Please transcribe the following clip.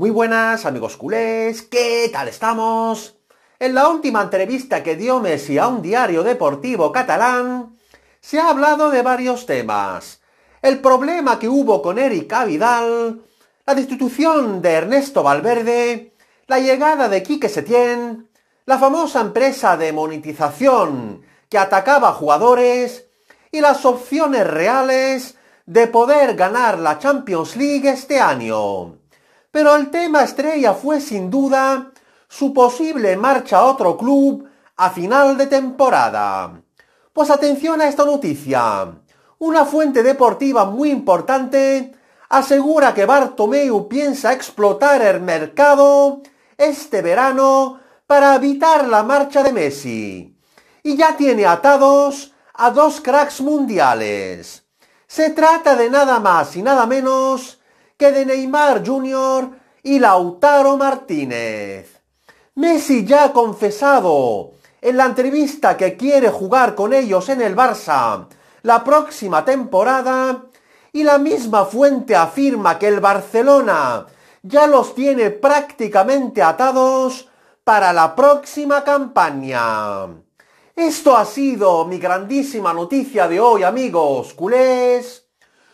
Muy buenas amigos culés, ¿qué tal estamos? En la última entrevista que dio Messi a un diario deportivo catalán, se ha hablado de varios temas. El problema que hubo con Erika Vidal, la destitución de Ernesto Valverde, la llegada de Quique Setién, la famosa empresa de monetización que atacaba a jugadores y las opciones reales de poder ganar la Champions League este año. Pero el tema estrella fue sin duda su posible marcha a otro club a final de temporada. Pues atención a esta noticia. Una fuente deportiva muy importante asegura que Bartomeu piensa explotar el mercado este verano para evitar la marcha de Messi. Y ya tiene atados a dos cracks mundiales. Se trata de nada más y nada menos que de Neymar Jr. y Lautaro Martínez. Messi ya ha confesado en la entrevista que quiere jugar con ellos en el Barça la próxima temporada y la misma fuente afirma que el Barcelona ya los tiene prácticamente atados para la próxima campaña. Esto ha sido mi grandísima noticia de hoy, amigos culés.